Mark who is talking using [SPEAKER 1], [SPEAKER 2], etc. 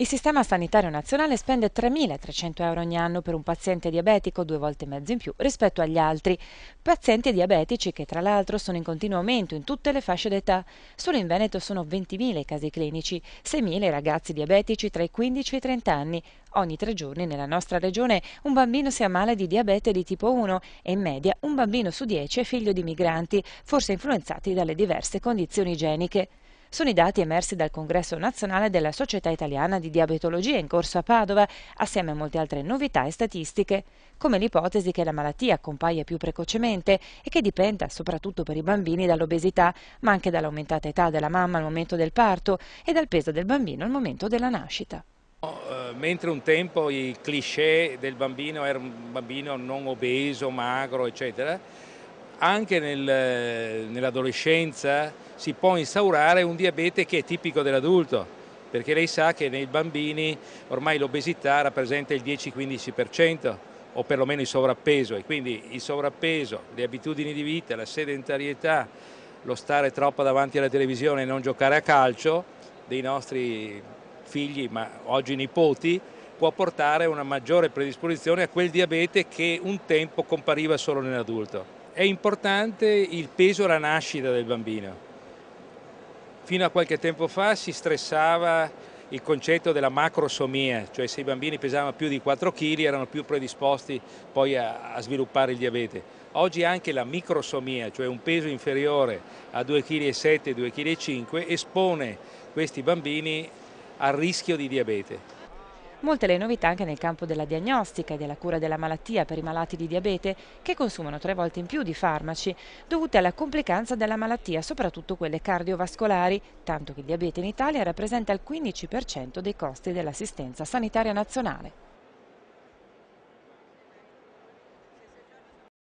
[SPEAKER 1] Il Sistema Sanitario Nazionale spende 3.300 euro ogni anno per un paziente diabetico, due volte e mezzo in più rispetto agli altri. Pazienti diabetici che tra l'altro sono in continuo aumento in tutte le fasce d'età. Solo in Veneto sono 20.000 i casi clinici, 6.000 i ragazzi diabetici tra i 15 e i 30 anni. Ogni tre giorni nella nostra regione un bambino si ammala di diabete di tipo 1 e in media un bambino su 10 è figlio di migranti, forse influenzati dalle diverse condizioni igieniche. Sono i dati emersi dal Congresso nazionale della Società Italiana di Diabetologia in corso a Padova, assieme a molte altre novità e statistiche, come l'ipotesi che la malattia compaia più precocemente e che dipenda soprattutto per i bambini dall'obesità, ma anche dall'aumentata età della mamma al momento del parto e dal peso del bambino al momento della nascita.
[SPEAKER 2] Eh, mentre un tempo i cliché del bambino era un bambino non obeso, magro, eccetera, anche nel, nell'adolescenza si può instaurare un diabete che è tipico dell'adulto perché lei sa che nei bambini ormai l'obesità rappresenta il 10-15% o perlomeno il sovrappeso e quindi il sovrappeso, le abitudini di vita, la sedentarietà, lo stare troppo davanti alla televisione e non giocare a calcio dei nostri figli, ma oggi nipoti, può portare a una maggiore predisposizione a quel diabete che un tempo compariva solo nell'adulto è importante il peso alla nascita del bambino. Fino a qualche tempo fa si stressava il concetto della macrosomia, cioè se i bambini pesavano più di 4 kg erano più predisposti poi a, a sviluppare il diabete. Oggi anche la microsomia, cioè un peso inferiore a 2,7 kg, 2,5 kg, espone questi bambini al rischio di diabete.
[SPEAKER 1] Molte le novità anche nel campo della diagnostica e della cura della malattia per i malati di diabete che consumano tre volte in più di farmaci dovute alla complicanza della malattia, soprattutto quelle cardiovascolari, tanto che il diabete in Italia rappresenta il 15% dei costi dell'assistenza sanitaria nazionale.